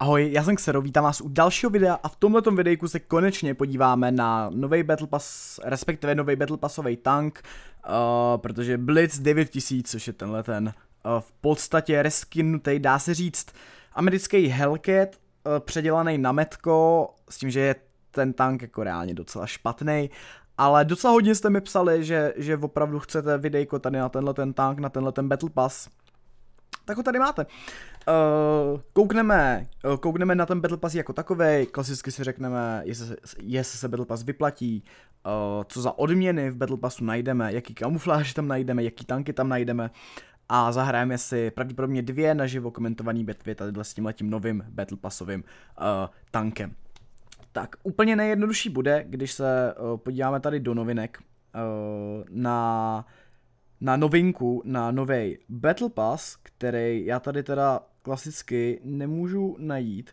Ahoj, já jsem Xero, vítám vás u dalšího videa a v tomto videjku se konečně podíváme na nový Battle Pass, respektive nový Battle Passový tank, uh, protože Blitz 9000, což je tenhle ten, uh, v podstatě reskinutý, dá se říct, americký Hellcat, uh, předělaný na metko, s tím, že je ten tank jako reálně docela špatný, ale docela hodně jste mi psali, že, že opravdu chcete videjko tady na tenhle ten tank, na tenhle ten Battle Pass, tak ho tady máte. Uh, koukneme, uh, koukneme na ten Battle Pass jako takový. klasicky si řekneme, jestli, jestli se Battle Pass vyplatí, uh, co za odměny v Battle Passu najdeme, jaký kamufláž tam najdeme, jaký tanky tam najdeme a zahrajeme si pravděpodobně dvě naživo komentované bitvy tady s tímhletím novým Battle Passovým uh, tankem. Tak úplně nejjednodušší bude, když se uh, podíváme tady do novinek uh, na na novinku, na nový Battle Pass, který já tady teda klasicky nemůžu najít.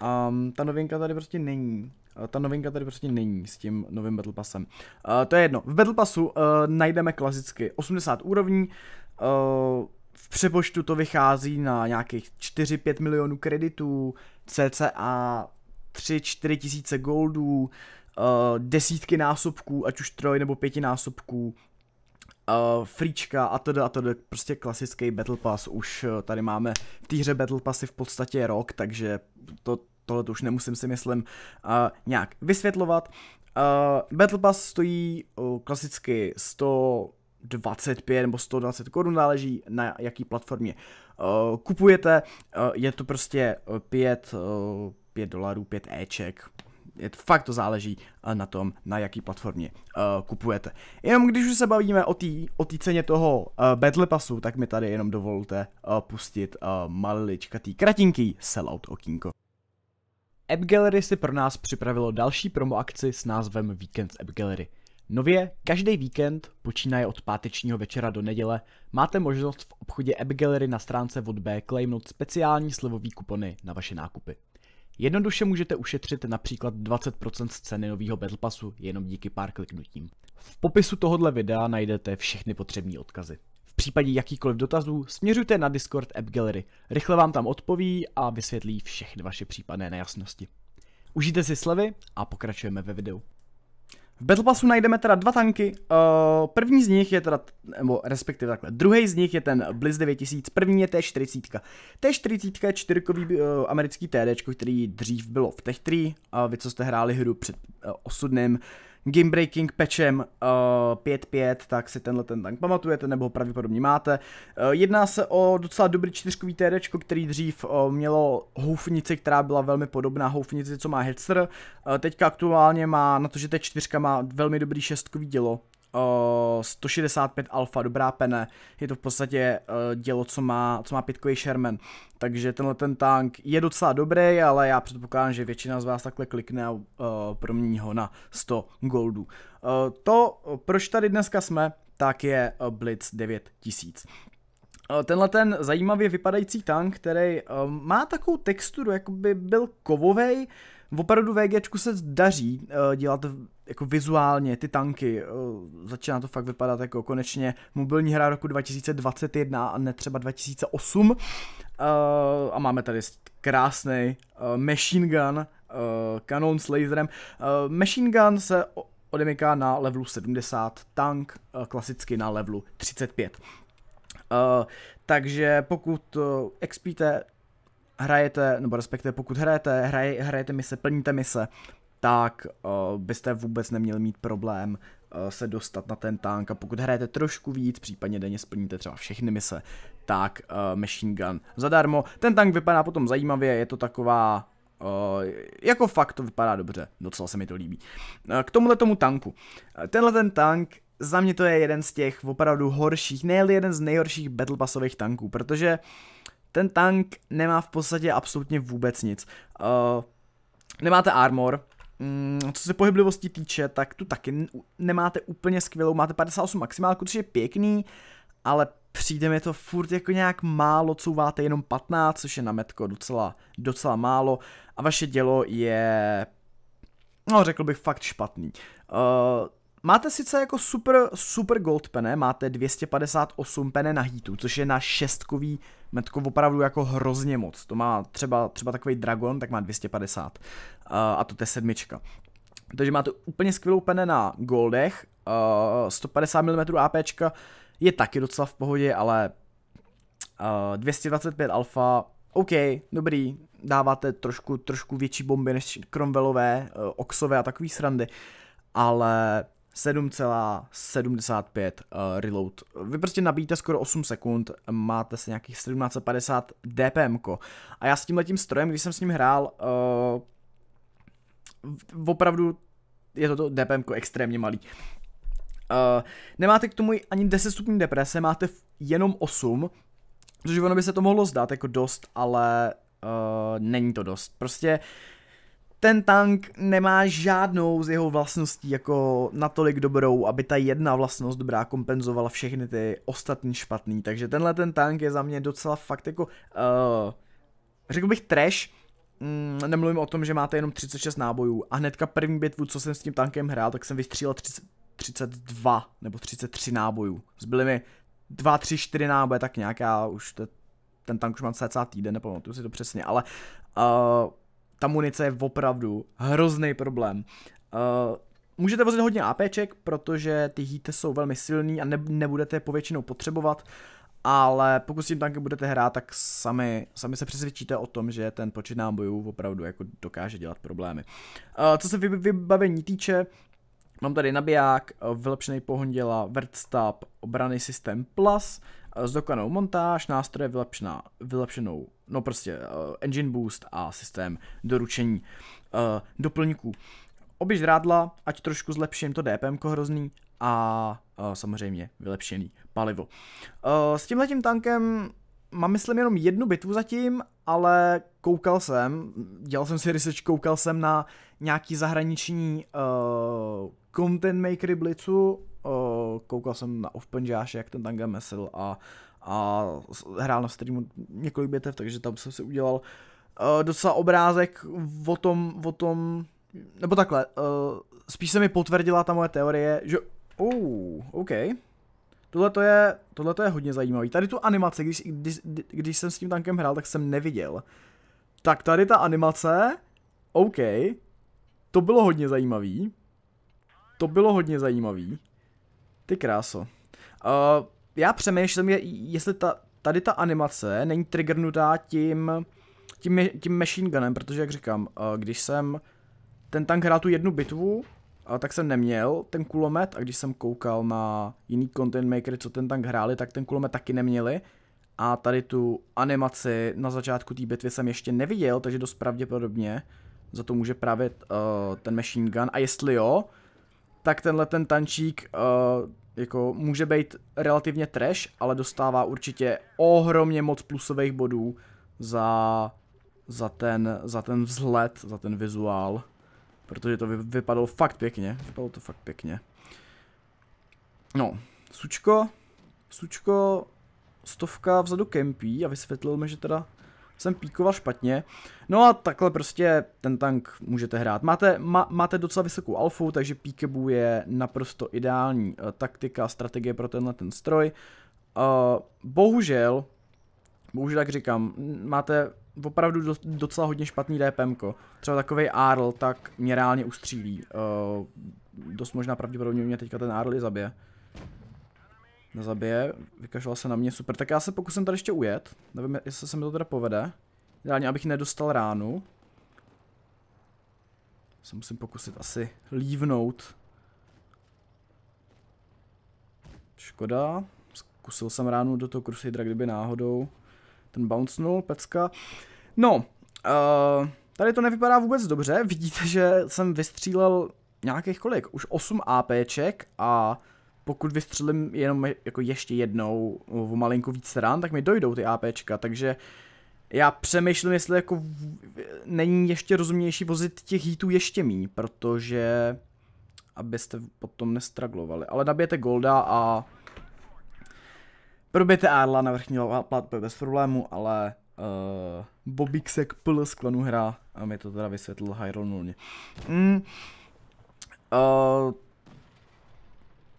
A um, ta novinka tady prostě není. ta novinka tady prostě není s tím novým Battle Passem. Uh, to je jedno. V Battle Passu uh, najdeme klasicky 80 úrovní. Uh, v přepočtu to vychází na nějakých 4-5 milionů kreditů, cca 3-4 tisíce goldů, eh, desítky násobků, ať už troj nebo pěti násobků, uh, fríčka a teda a teda prostě klasický Battle Pass už eh, tady máme v té hře Battle Passy v podstatě rok, takže to, tohle už nemusím si myslím uh, nějak vysvětlovat. Uh, Battle Pass stojí uh, klasicky 125 nebo 120 korun, záleží na jaký platformě uh, kupujete. Uh, je to prostě 5, uh, 5 dolarů, 5 Eček, je, fakt to záleží eh, na tom, na jaký platformě uh, kupujete. Jenom když už se bavíme o té o tý ceně toho uh, Battle Passu, tak mi tady jenom dovolte uh, pustit uh, tý kratinký sellout okínko. App Gallery si pro nás připravilo další promo akci s názvem Weekend App Gallery. Nově, každý víkend, počínaje od pátečního večera do neděle, máte možnost v obchodě App Gallery na stránce Woodbay claimnout speciální slevový kupony na vaše nákupy. Jednoduše můžete ušetřit například 20% z ceny nového Battle Passu jenom díky pár kliknutím. V popisu tohoto videa najdete všechny potřební odkazy. V případě jakýkoliv dotazů směřujte na Discord App Gallery. Rychle vám tam odpoví a vysvětlí všechny vaše případné nejasnosti. Užijte si slevy a pokračujeme ve videu. V Battle Passu najdeme teda dva tanky, uh, první z nich je teda, nebo respektive takhle, druhý z nich je ten Blizz 9000, první je T40. T40 je čtyřkový uh, americký TD, který dřív bylo v Tech 3, uh, vy co jste hráli hru před uh, osudným, gamebreaking patchem uh, eh, 5.5, tak si tenhle ten tank pamatujete, nebo ho pravděpodobně máte. Uh, jedná se o docela dobrý čtyřkový TD, který dřív uh, mělo houfnici, která byla velmi podobná houfnici, co má Hetzer. Uh, teďka aktuálně má, na to, že ta čtyřka má velmi dobrý šestkový dělo, 165 alfa, dobrá pene. Je to v podstatě uh, dělo, co má, co má pitkový Sherman. Takže tenhle ten tank je docela dobrý, ale já předpokládám, že většina z vás takhle klikne a uh, promění ho na 100 goldů. Uh, to, proč tady dneska jsme, tak je Blitz 9000. Tenhle ten zajímavě vypadající tank, který má takovou texturu, jakoby byl kovovej, opravdu VGčku se daří uh, dělat jako vizuálně ty tanky, uh, začíná to fakt vypadat jako konečně mobilní hra roku 2021 a ne třeba 2008 uh, eh, a máme tady krásný uh, machine gun, uh, s laserem. Uh, machine gun se odemyká na levelu 70, tank uh, klasicky na levelu 35. Uh, takže pokud uh, expíte hrajete, nebo respektive pokud hrajete, hraj, hrajete mise, plníte mise, tak uh, byste vůbec neměli mít problém uh, se dostat na ten tank a pokud hrajete trošku víc, případně denně splníte třeba všechny mise, tak uh, machine gun zadarmo. Ten tank vypadá potom zajímavě, je to taková Uh, jako fakt to vypadá dobře, docela se mi to líbí. Uh, k tomuhle tomu tanku. Uh, tenhle ten tank, za mě to je jeden z těch opravdu horších, ne jeden z nejhorších battlepassových tanků, protože uh, ten tank nemá v podstatě absolutně vůbec nic. Uh, nemáte armor, mm, co se pohyblivosti týče, tak tu taky nemáte úplně skvělou, máte 58 maximálku, což je pěkný, ale přijde mi to furt jako nějak málo, couváte jenom 15, což je na metko docela, docela málo a vaše dělo je, no řekl bych fakt špatný. Uh, máte sice jako super, super gold pene, máte 258 pene na hítu, což je na šestkový metko opravdu jako hrozně moc. To má třeba, třeba takový dragon, tak má 250 a to je sedmička. Takže máte úplně skvělou pene na goldech, 150 mm AP je taky docela v pohodě, ale 225 alfa, OK, dobrý, dáváte trošku, trošku větší bomby než Cromwellové, e, Oxové a takový srandy, ale 7,75 uh, eh, reload. Vy prostě nabíjíte skoro 8 sekund, máte se nějakých 1750 dpm. -ko. A já s tím letím strojem, když jsem s ním hrál, uh, opravdu je toto dpm extrémně malý. Uh, nemáte k tomu ani 10 stupňů deprese, máte jenom 8, Protože ono by se to mohlo zdát jako dost, ale uh, není to dost. Prostě uh, ten tank nemá žádnou z jeho vlastností jako natolik dobrou, aby ta jedna vlastnost dobrá kompenzovala všechny ty ostatní špatný. Takže tenhle ten tank je za mě docela fakt jako, uh, řekl bych trash, Mm, nemluvím o tom, že máte jenom 36 nábojů a hnedka první bitvu, co jsem s tím tankem hrál, tak jsem vystřílel 30, 32 nebo 33 nábojů. Zbyly mi 2, 3, 4 náboje, tak nějaká už te, ten tank už mám celá týden, nepamatuju si to přesně, ale uh, ta munice je opravdu hrozný problém. Uh, můžete vozit hodně APček, protože ty hýty jsou velmi silný a ne, nebudete je povětšinou potřebovat, ale pokud s tím tanky budete hrát, tak sami, sami se přesvědčíte o tom, že ten počet nábojů opravdu jako dokáže dělat problémy. Uh, co se vy, vybavení týče, Mám tady nabiják, eh, vylepšený pohon děla, vertstap, obrany systém plus, Eh, zdokonanou montáž, nástroje vylepšená, vylepšenou, no prostě uh, engine boost a systém doručení uh, doplňků. Oběž drádla, ať trošku zlepším to DPM hrozný a uh, samozřejmě vylepšený palivo. Uh, s tímhletím tankem mám myslím jenom jednu bitvu zatím, ale koukal jsem, dělal jsem si research, koukal jsem na nějaký zahraniční uh, content makery blicu, koukal jsem na Offpenžáše, jak ten Tanga mesel a, a hrál na streamu několik bitev, takže tam jsem si udělal uh, docela obrázek o tom, o tom, nebo takhle, uh, spíš se mi potvrdila ta moje teorie, že, oh, OK, Tohle to je, tohle to je hodně zajímavý. Tady tu animaci, když, když, když jsem s tím tankem hrál, tak jsem neviděl. Tak tady ta animace, OK, to bylo hodně zajímavý. To bylo hodně zajímavý. Ty kráso. Uh, já přemýšlím, jestli ta, tady ta animace není triggernutá tím, tím, tím machine gunem, protože jak říkám, uh, když jsem ten tank hrál tu jednu bitvu, uh, tak jsem neměl ten kulomet a když jsem koukal na jiný content makery, co ten tank hráli, tak ten kulomet taky neměli. A tady tu animaci na začátku té bitvy jsem ještě neviděl, takže dost pravděpodobně za to může právě uh, ten machine gun. A jestli jo, tak tenhle ten tančík uh, jako může být relativně trash, ale dostává určitě ohromně moc plusových bodů za, za, ten, za ten vzhled, za ten vizuál. Protože to vy, vypadalo fakt pěkně. Vypadalo to fakt pěkně. No, sučko, sučko stovka vzadu kempí a vysvětlil mi, že teda jsem píkoval špatně. No a takhle prostě ten tank můžete hrát. Máte, ma, máte docela vysokou alfu, takže píkebu je naprosto ideální uh, taktika, strategie pro tenhle ten stroj. Uh, bohužel, bohužel tak říkám, máte opravdu do, docela hodně špatný DPM. -ko. Třeba takový Arl, tak mě reálně ustřílí. Uh, dost možná pravděpodobně mě teďka ten Arl i zabije. Uh, Nezabije, vykašlal se na mě, super. Tak já se pokusím tady ještě ujet. Nevím, jestli se mi to teda povede. Ideálně, abych nedostal ránu. Se musím pokusit asi lívnout. Škoda. Zkusil jsem ránu do toho Crusadera, kdyby náhodou. Ten bounce nul, pecka. No, uh, tady to nevypadá vůbec dobře. Vidíte, že jsem vystřílel nějakých kolik? Už 8 APček a pokud vystřelím jenom jako ještě jednou v malinku víc rán, tak mi dojdou ty APčka, takže já přemýšlím, jestli jako není ještě rozumnější vozit těch hitů ještě míň, protože abyste potom nestraglovali. Ale nabijete Golda a probijete Arla na vrchní platbu bez problému, ale uh, eh, Bobixek pl sklonu hra a mi to teda vysvětlil Hyrule Nulně. Mm. Uh,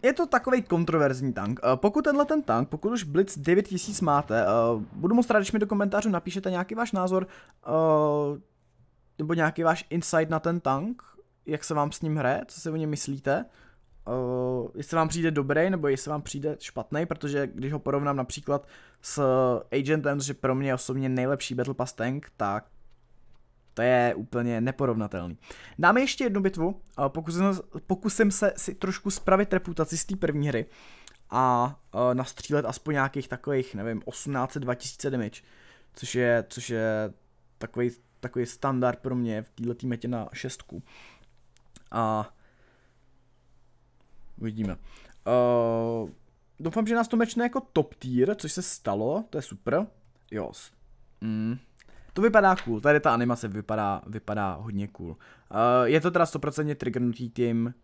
je to takový kontroverzní tank. Eh, pokud tenhle ten tank, pokud už Blitz 9000 máte, eh, budu moc rád, když mi do komentářů napíšete nějaký váš názor, eh, nebo nějaký váš insight na ten tank, jak se vám s ním hraje, co si o něm myslíte, jestli vám přijde dobrý nebo jestli vám přijde špatný, protože když ho porovnám například s Agentem, že pro mě osobně nejlepší Battle Pass tank, tak to je úplně neporovnatelný. Dáme ještě jednu bitvu, pokusím, pokusím se si trošku spravit reputaci z té první hry a e, nastřílet aspoň nějakých takových, nevím, 18-2000 damage, což je, což je takový, takový standard pro mě v této metě na šestku. A uvidíme. Uh, doufám, že nás to mečne jako top tier, což se stalo, to je super. Jo. Mm. To vypadá cool, tady ta animace vypadá, vypadá hodně cool. Uh, je to teda 100% triggernutý tím,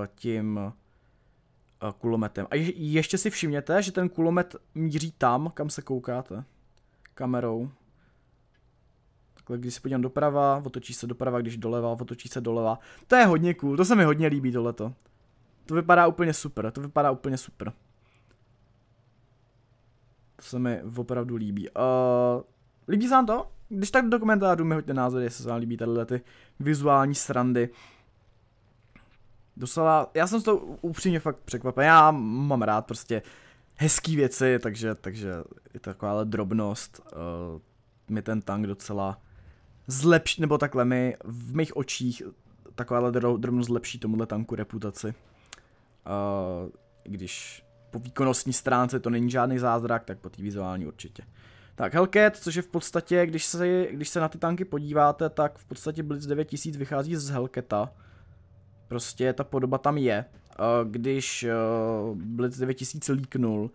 uh, tím uh, kulometem. A je, ještě si všimněte, že ten kulomet míří tam, kam se koukáte. Kamerou. Takhle, když se podívám doprava, otočí se doprava, když doleva, otočí se doleva. To je hodně cool, to se mi hodně líbí tohleto. To vypadá úplně super, to vypadá úplně super. To se mi opravdu líbí. Uh, Líbí se vám to? Když tak do komentářů mi hoďte názory, jestli se vám líbí tyhle ty vizuální srandy. Dosala, já jsem z toho upřímně fakt překvapen, já mám rád prostě hezký věci, takže, takže i takováhle drobnost uh, mi ten tank docela zlepší, nebo takhle mi v mých očích takováhle drobnost zlepší tomuhle tanku reputaci. Uh, když po výkonnostní stránce to není žádný zázrak, tak po té vizuální určitě. Tak Hellcat, což je v podstatě, když se, když se na ty tanky podíváte, tak v podstatě Blitz 9000 vychází z Hellcata. Prostě ta podoba tam je. Když eh, Blitz 9000 líknul,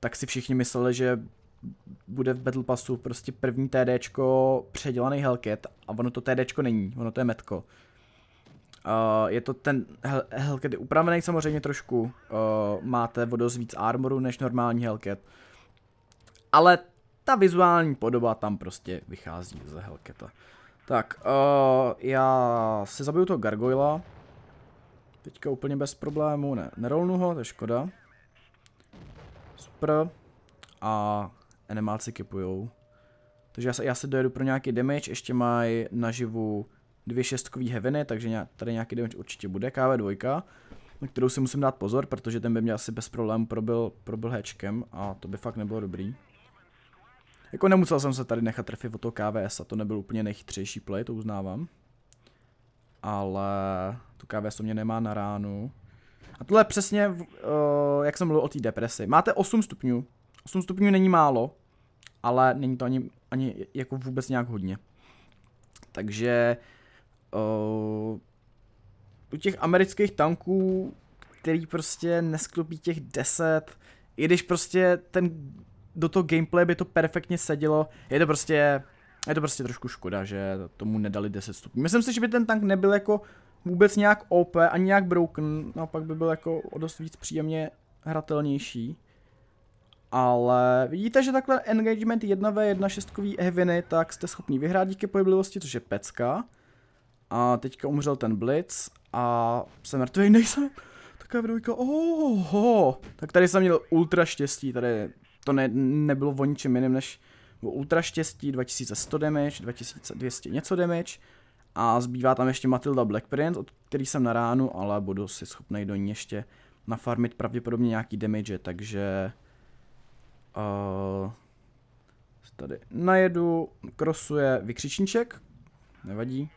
tak si všichni mysleli, že bude v Battle Passu prostě první TDčko předělaný Hellcat a ono to TDčko není, ono to je metko. je to ten Hellcat upravený samozřejmě trošku, eh, máte vodost víc armoru než normální Hellcat. Ale ta vizuální podoba tam prostě vychází ze helketa. Tak, uh, já si zabiju toho Gargoyla. Teďka úplně bez problémů, ne, nerolnu ho, to je škoda. Super. A animáci kipujou. Takže já se, já se dojedu pro nějaký damage, ještě mají naživu dvě šestkový heaveny, takže nějak, tady nějaký damage určitě bude, KV2, na kterou si musím dát pozor, protože ten by mě asi bez problémů probil, probil hečkem a to by fakt nebylo dobrý. Jako nemusel jsem se tady nechat trefit o to KVS a to nebyl úplně nejchytřejší play, to uznávám. Ale tu KVS to mě nemá na ránu. A tohle je přesně, uh, jak jsem mluvil o té depresi. Máte 8 stupňů. 8 stupňů není málo, ale není to ani, ani jako vůbec nějak hodně. Takže uh, u těch amerických tanků, který prostě nesklopí těch 10, i když prostě ten do toho gameplay by to perfektně sedělo. Je to prostě, je to prostě trošku škoda, že tomu nedali 10 stupňů. Myslím si, že by ten tank nebyl jako vůbec nějak OP, ani nějak broken, naopak by byl jako o dost víc příjemně hratelnější. Ale vidíte, že takhle engagement 1v1 šestkový heaviny, tak jste schopni vyhrát díky pohyblivosti, což je pecka. A teďka umřel ten blitz a jsem mrtvý, nejsem. Taková oh, oh Tak tady jsem měl ultra štěstí, tady to ne, nebylo o ničem jiném než o ultra štěstí, 2100 damage, 2200 něco damage a zbývá tam ještě Matilda Prince, od který jsem na ránu, ale budu si schopný do ní ještě nafarmit pravděpodobně nějaký damage, takže uh, tady najedu, krosuje vykřičníček, nevadí.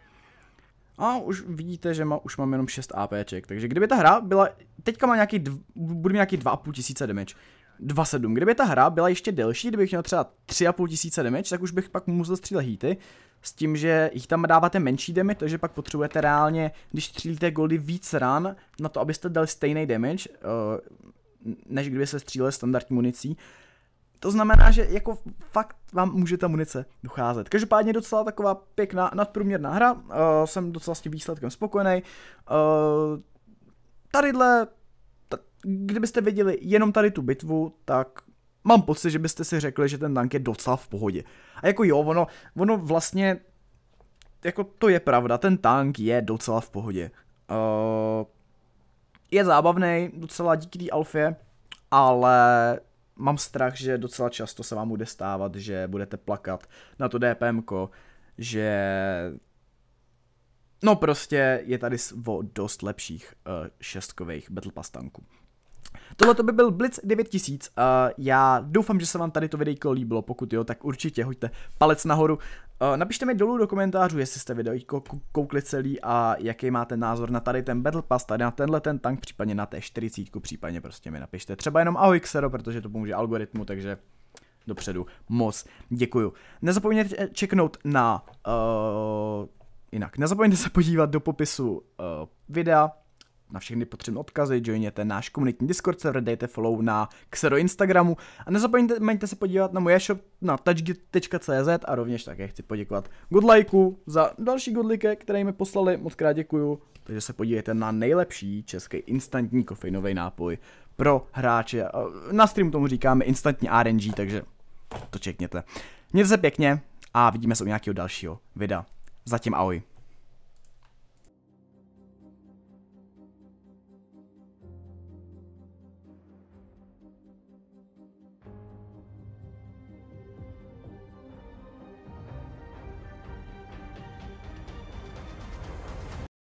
A už vidíte, že má, už mám jenom 6 APček, takže kdyby ta hra byla, teďka má nějaký, dv, budu mít nějaký 2,5 tisíce damage. 2,7. Kdyby ta hra byla ještě delší, kdybych měl třeba 3,5 tisíce damage, tak už bych pak musel střílet hity, s tím, že jich tam dáváte menší damage, takže pak potřebujete reálně, když střílíte goldy víc ran, na to, abyste dali stejný damage, eh, než kdyby se střílel standardní municí. To znamená, že jako fakt vám může ta munice docházet. Každopádně docela taková pěkná nadprůměrná hra, eh, jsem docela s tím výsledkem spokojený. Eh, tadyhle kdybyste viděli jenom tady tu bitvu, tak mám pocit, že byste si řekli, že ten tank je docela v pohodě. A jako jo, ono, ono vlastně, jako to je pravda, ten tank je docela v pohodě. Uh, je zábavný docela díky té alfě, ale mám strach, že docela často se vám bude stávat, že budete plakat na to DPM, že no prostě je tady o dost lepších uh, šestkových Battle Pass tanků. Tohle to by byl Blitz 9000. Uh, já doufám, že se vám tady to videjko líbilo. Pokud jo, tak určitě hoďte palec nahoru. Uh, napište mi dolů do komentářů, jestli jste video koukli celý a jaký máte názor na tady ten Battle Pass, tady na tenhle ten tank, případně na té 40, případně prostě mi napište třeba jenom ahoj Xero, protože to pomůže algoritmu, takže dopředu moc děkuju. Nezapomeňte eh, čeknout na... Uh, jinak, nezapomeňte se podívat do popisu uh, videa, na všechny potřebné odkazy, joiněte náš komunitní Discord server, dejte follow na Xero Instagramu a nezapomeňte se podívat na moje shop na touchgit.cz a rovněž také chci poděkovat Goodlikeu za další Goodlike, které mi poslali, moc krát děkuju, takže se podívejte na nejlepší český instantní kofeinový nápoj pro hráče. Na streamu tomu říkáme instantní RNG, takže to čekněte. Mějte se pěkně a vidíme se u nějakého dalšího videa. Zatím ahoj.